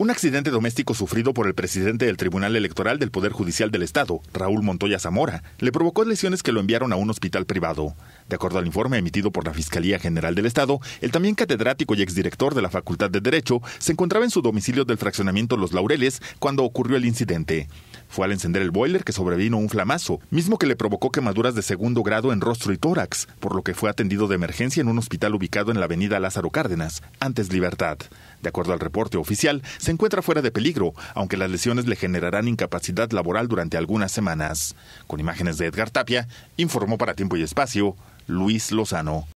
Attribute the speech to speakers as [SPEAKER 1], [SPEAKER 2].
[SPEAKER 1] Un accidente doméstico sufrido por el presidente del Tribunal Electoral del Poder Judicial del Estado, Raúl Montoya Zamora, le provocó lesiones que lo enviaron a un hospital privado. De acuerdo al informe emitido por la Fiscalía General del Estado, el también catedrático y exdirector de la Facultad de Derecho se encontraba en su domicilio del fraccionamiento Los Laureles cuando ocurrió el incidente. Fue al encender el boiler que sobrevino un flamazo, mismo que le provocó quemaduras de segundo grado en rostro y tórax, por lo que fue atendido de emergencia en un hospital ubicado en la avenida Lázaro Cárdenas, antes Libertad. De acuerdo al reporte oficial, se se encuentra fuera de peligro, aunque las lesiones le generarán incapacidad laboral durante algunas semanas. Con imágenes de Edgar Tapia, informó para Tiempo y Espacio Luis Lozano.